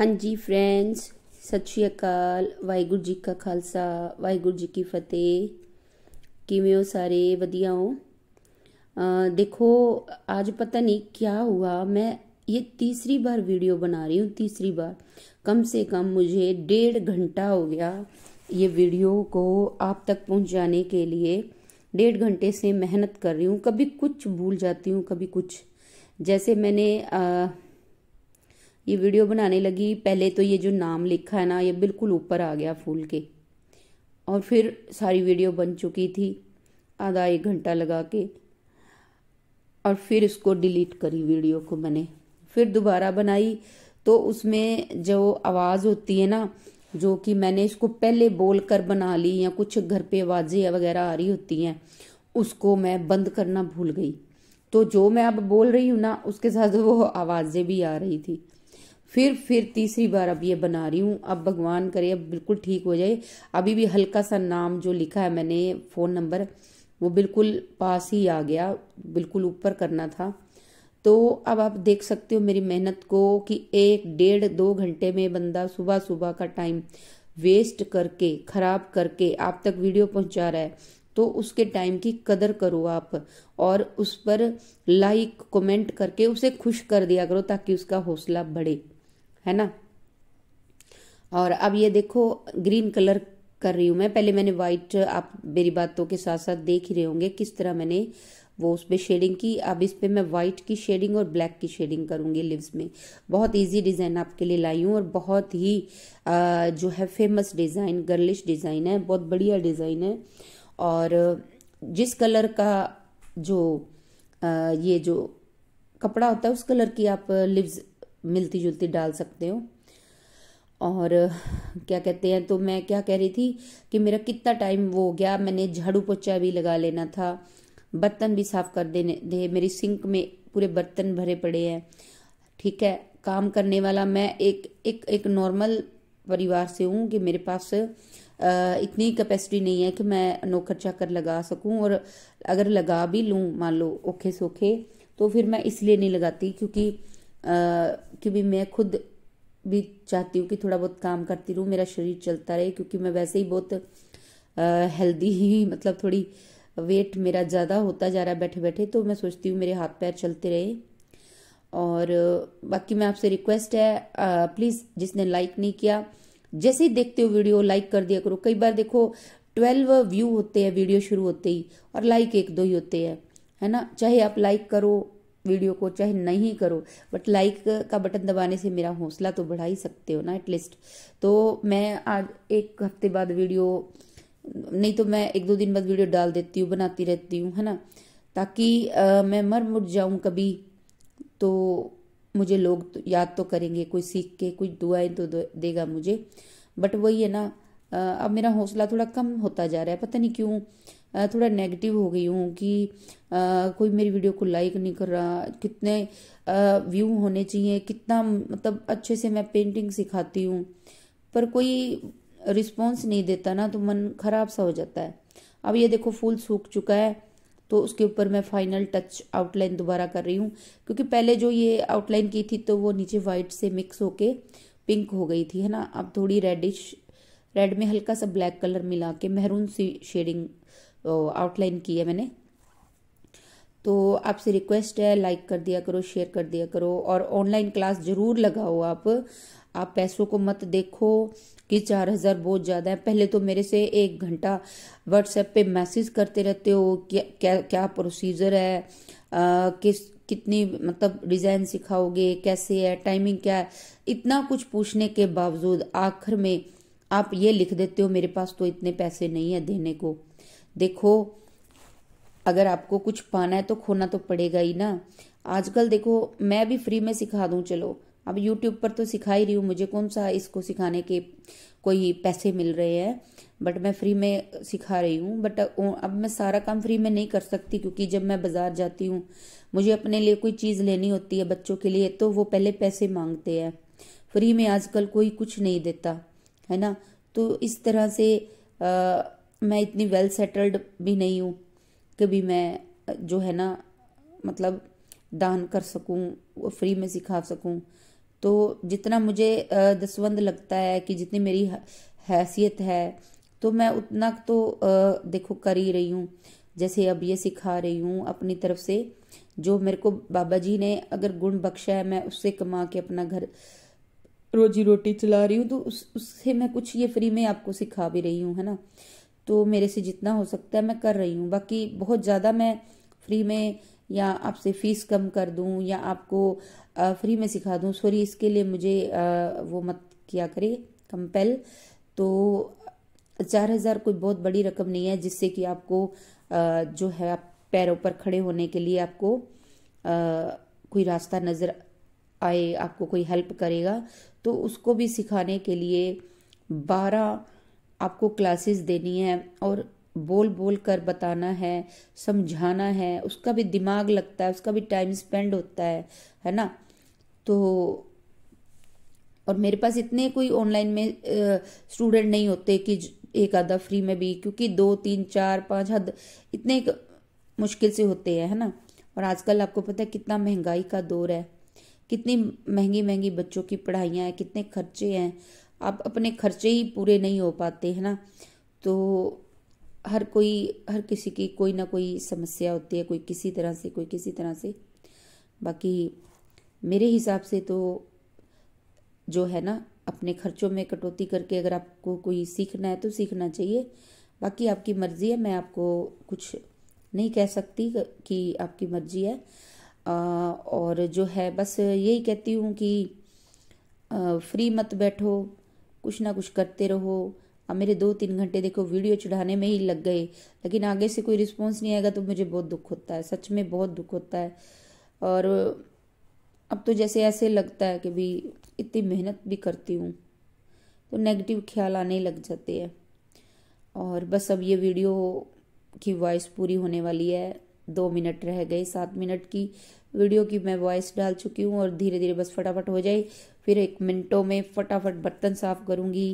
हाँ जी फ्रेंड्स सत श्री अकाल वाहगुरु जी का खालसा वाहगुरु जी की फतेह किमें हो सारे वधिया हो देखो आज पता नहीं क्या हुआ मैं ये तीसरी बार वीडियो बना रही हूँ तीसरी बार कम से कम मुझे डेढ़ घंटा हो गया ये वीडियो को आप तक पहुँचाने के लिए डेढ़ घंटे से मेहनत कर रही हूँ कभी कुछ भूल जाती हूँ कभी कुछ जैसे मैंने आ, ये वीडियो बनाने लगी पहले तो ये जो नाम लिखा है ना ये बिल्कुल ऊपर आ गया फूल के और फिर सारी वीडियो बन चुकी थी आधा एक घंटा लगा के और फिर इसको डिलीट करी वीडियो को मैंने फिर दोबारा बनाई तो उसमें जो आवाज़ होती है ना जो कि मैंने इसको पहले बोल कर बना ली या कुछ घर पे आवाज़ें वगैरह आ रही होती हैं उसको मैं बंद करना भूल गई तो जो मैं अब बोल रही हूँ ना उसके साथ वो आवाज़ें भी आ रही थी फिर फिर तीसरी बार अब ये बना रही हूँ अब भगवान करे अब बिल्कुल ठीक हो जाए अभी भी हल्का सा नाम जो लिखा है मैंने फ़ोन नंबर वो बिल्कुल पास ही आ गया बिल्कुल ऊपर करना था तो अब आप देख सकते हो मेरी मेहनत को कि एक डेढ़ दो घंटे में बंदा सुबह सुबह का टाइम वेस्ट करके ख़राब करके आप तक वीडियो पहुंचा रहा है तो उसके टाइम की कदर करो आप और उस पर लाइक कमेंट करके उसे खुश कर दिया करो ताकि उसका हौसला बढ़े है ना और अब ये देखो ग्रीन कलर कर रही हूँ मैं पहले मैंने वाइट आप मेरी बातों के साथ साथ देख ही रहे होंगे किस तरह मैंने वो उस पर शेडिंग की अब इस पर मैं वाइट की शेडिंग और ब्लैक की शेडिंग करूँगी लिव्स में बहुत इजी डिज़ाइन आपके लिए लाई हूँ और बहुत ही आ, जो है फेमस डिज़ाइन गर्लिश डिज़ाइन है बहुत बढ़िया डिज़ाइन है और जिस कलर का जो आ, ये जो कपड़ा होता है उस कलर की आप लिव्स मिलती जुलती डाल सकते हो और क्या कहते हैं तो मैं क्या कह रही थी कि मेरा कितना टाइम वो हो गया मैंने झाड़ू पोछा भी लगा लेना था बर्तन भी साफ़ कर देने दे मेरी सिंक में पूरे बर्तन भरे पड़े हैं ठीक है काम करने वाला मैं एक एक एक नॉर्मल परिवार से हूँ कि मेरे पास इतनी कैपेसिटी नहीं है कि मैं नौकर चाकर लगा सकूँ और अगर लगा भी लूँ मान लो औखे सोखे तो फिर मैं इसलिए नहीं लगाती क्योंकि कि भी मैं खुद भी चाहती हूँ कि थोड़ा बहुत काम करती रहूँ मेरा शरीर चलता रहे क्योंकि मैं वैसे ही बहुत हेल्दी ही मतलब थोड़ी वेट मेरा ज़्यादा होता जा रहा है बैठे बैठे तो मैं सोचती हूँ मेरे हाथ पैर चलते रहे और बाकी मैं आपसे रिक्वेस्ट है प्लीज़ जिसने लाइक नहीं किया जैसे ही देखते हो वीडियो लाइक कर दिया करो कई बार देखो ट्वेल्व व्यू होते हैं वीडियो शुरू होते ही और लाइक एक दो ही होते हैं है ना चाहे आप लाइक करो वीडियो को चाहे नहीं करो बट लाइक का बटन दबाने से मेरा हौसला तो बढ़ा ही सकते हो ना एटलीस्ट तो मैं आज एक हफ्ते बाद वीडियो नहीं तो मैं एक दो दिन बाद वीडियो डाल देती हूँ बनाती रहती हूँ है ना ताकि आ, मैं मर मुट जाऊँ कभी तो मुझे लोग तो, याद तो करेंगे कोई सीख के कुछ दुआएं तो देगा मुझे बट वही है ना अब मेरा हौसला थोड़ा कम होता जा रहा है पता नहीं क्यों थोड़ा नेगेटिव हो गई हूँ कि आ, कोई मेरी वीडियो को लाइक नहीं कर रहा कितने व्यू होने चाहिए कितना मतलब अच्छे से मैं पेंटिंग सिखाती हूँ पर कोई रिस्पॉन्स नहीं देता ना तो मन खराब सा हो जाता है अब ये देखो फूल सूख चुका है तो उसके ऊपर मैं फाइनल टच आउटलाइन दोबारा कर रही हूँ क्योंकि पहले जो ये आउटलाइन की थी तो वो नीचे वाइट से मिक्स होके पिंक हो गई थी है ना अब थोड़ी रेडिश रेड में हल्का सा ब्लैक कलर मिला के मेहरून सी शेडिंग आउटलाइन तो की है मैंने तो आपसे रिक्वेस्ट है लाइक कर दिया करो शेयर कर दिया करो और ऑनलाइन क्लास ज़रूर लगाओ आप आप पैसों को मत देखो कि चार हज़ार बहुत ज़्यादा है पहले तो मेरे से एक घंटा व्हाट्सएप पे मैसेज करते रहते हो क्या क्या क्या प्रोसीजर है आ, किस कितनी मतलब डिज़ाइन सिखाओगे कैसे है टाइमिंग क्या है इतना कुछ पूछने के बावजूद आखिर में आप ये लिख देते हो मेरे पास तो इतने पैसे नहीं है देने को देखो अगर आपको कुछ पाना है तो खोना तो पड़ेगा ही ना आजकल देखो मैं भी फ्री में सिखा दूं चलो अब यूट्यूब पर तो सिखा ही रही हूँ मुझे कौन सा इसको सिखाने के कोई पैसे मिल रहे हैं बट मैं फ्री में सिखा रही हूँ बट अब मैं सारा काम फ्री में नहीं कर सकती क्योंकि जब मैं बाज़ार जाती हूँ मुझे अपने लिए कोई चीज़ लेनी होती है बच्चों के लिए तो वो पहले पैसे मांगते हैं फ्री में आजकल कोई कुछ नहीं देता है ना तो इस तरह से आ, मैं इतनी वेल सेटल्ड भी नहीं हूँ कि भी मैं जो है ना मतलब दान कर सकूँ फ्री में सिखा सकूँ तो जितना मुझे दसवंद लगता है कि जितनी मेरी हैसियत है तो मैं उतना तो देखो कर ही रही हूँ जैसे अब ये सिखा रही हूँ अपनी तरफ से जो मेरे को बाबा जी ने अगर गुण बख्शा है मैं उससे कमा के अपना घर रोजी रोटी चला रही हूँ तो उस उससे मैं कुछ ये फ्री में आपको सिखा भी रही हूँ है ना तो मेरे से जितना हो सकता है मैं कर रही हूँ बाकी बहुत ज़्यादा मैं फ्री में या आपसे फ़ीस कम कर दूँ या आपको फ्री में सिखा दूँ सॉरी इसके लिए मुझे वो मत किया करे कंपेल तो चार हज़ार कोई बहुत बड़ी रकम नहीं है जिससे कि आपको जो है आप पैरों पर खड़े होने के लिए आपको कोई रास्ता नज़र आए आपको कोई हेल्प करेगा तो उसको भी सिखाने के लिए बारह आपको क्लासेस देनी है और बोल बोल कर बताना है समझाना है उसका भी दिमाग लगता है उसका भी टाइम स्पेंड होता है है ना तो और मेरे पास इतने कोई ऑनलाइन में स्टूडेंट नहीं होते कि एक आधा फ्री में भी क्योंकि दो तीन चार पाँच हद इतने मुश्किल से होते हैं है ना और आजकल आपको पता है कितना महंगाई का दौर है कितनी महंगी महंगी बच्चों की पढ़ाइयाँ हैं कितने खर्चे हैं आप अपने खर्चे ही पूरे नहीं हो पाते है ना तो हर कोई हर किसी की कोई ना कोई समस्या होती है कोई किसी तरह से कोई किसी तरह से बाकी मेरे हिसाब से तो जो है ना अपने खर्चों में कटौती करके अगर आपको कोई सीखना है तो सीखना चाहिए बाकी आपकी मर्ज़ी है मैं आपको कुछ नहीं कह सकती कि आपकी मर्ज़ी है आ, और जो है बस यही कहती हूँ कि आ, फ्री मत बैठो कुछ ना कुछ करते रहो अब मेरे दो तीन घंटे देखो वीडियो चढ़ाने में ही लग गए लेकिन आगे से कोई रिस्पॉन्स नहीं आएगा तो मुझे बहुत दुख होता है सच में बहुत दुख होता है और अब तो जैसे ऐसे लगता है कि भी इतनी मेहनत भी करती हूँ तो नेगेटिव ख्याल आने लग जाते हैं और बस अब ये वीडियो की वॉइस पूरी होने वाली है दो मिनट रह गए सात मिनट की वीडियो की मैं वॉइस डाल चुकी हूँ और धीरे धीरे बस फटाफट हो जाए फिर एक मिनटों में फटाफट बर्तन साफ करूँगी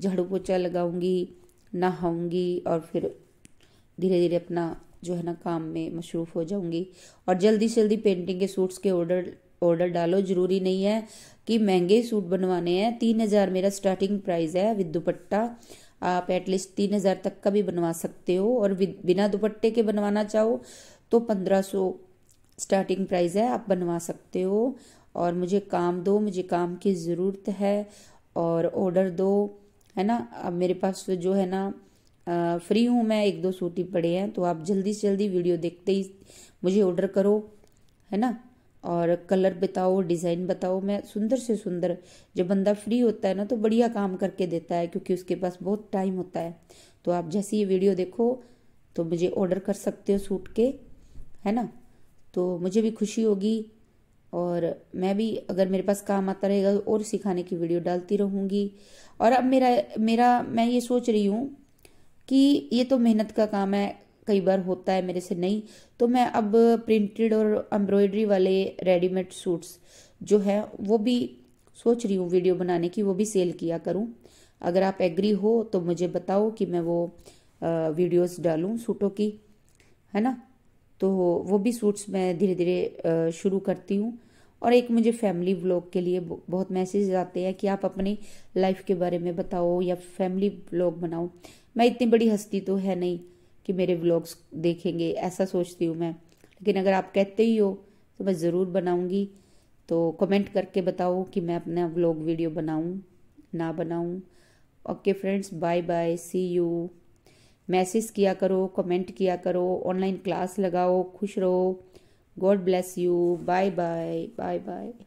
झाड़ू पोछा लगाऊँगी नहाऊँगी और फिर धीरे धीरे अपना जो है ना काम में मशरूफ़ हो जाऊँगी और जल्दी से जल्दी पेंटिंग के सूट्स के ऑर्डर ऑर्डर डालो ज़रूरी नहीं है कि महंगे सूट बनवाने हैं तीन हज़ार मेरा स्टार्टिंग प्राइस है विद दुपट्टा आप एटलीस्ट तीन हज़ार तक का भी बनवा सकते हो और बिना दुपट्टे के बनवाना चाहो तो पंद्रह सौ स्टार्टिंग प्राइस है आप बनवा सकते हो और मुझे काम दो मुझे काम की ज़रूरत है और ऑर्डर दो है ना अब मेरे पास तो जो है ना आ, फ्री हूँ मैं एक दो सूटी पड़े हैं तो आप जल्दी से जल्दी वीडियो देखते ही मुझे ऑर्डर करो है ना और कलर बताओ डिज़ाइन बताओ मैं सुंदर से सुंदर जब बंदा फ्री होता है ना तो बढ़िया काम करके देता है क्योंकि उसके पास बहुत टाइम होता है तो आप जैसे ये वीडियो देखो तो मुझे ऑर्डर कर सकते हो सूट के है ना तो मुझे भी खुशी होगी और मैं भी अगर मेरे पास काम आता रहेगा तो और सिखाने की वीडियो डालती रहूँगी और अब मेरा मेरा मैं ये सोच रही हूँ कि ये तो मेहनत का काम है कई बार होता है मेरे से नहीं तो मैं अब प्रिंटेड और एम्ब्रॉयडरी वाले रेडीमेड सूट्स जो है वो भी सोच रही हूँ वीडियो बनाने की वो भी सेल किया करूँ अगर आप एग्री हो तो मुझे बताओ कि मैं वो वीडियोस डालूँ सूटों की है ना तो वो भी सूट्स मैं धीरे धीरे शुरू करती हूँ और एक मुझे फैमिली व्लॉग के लिए बहुत मैसेज आते हैं कि आप अपनी लाइफ के बारे में बताओ या फैमिली व्लॉग बनाओ मैं इतनी बड़ी हस्ती तो है नहीं कि मेरे व्लॉग्स देखेंगे ऐसा सोचती हूँ मैं लेकिन अगर आप कहते ही हो तो मैं ज़रूर बनाऊँगी तो कमेंट करके बताओ कि मैं अपना व्लॉग वीडियो बनाऊँ ना बनाऊँ okay friends bye bye see you message किया करो कमेंट किया करो ऑनलाइन क्लास लगाओ खुश रहो God bless you bye bye bye bye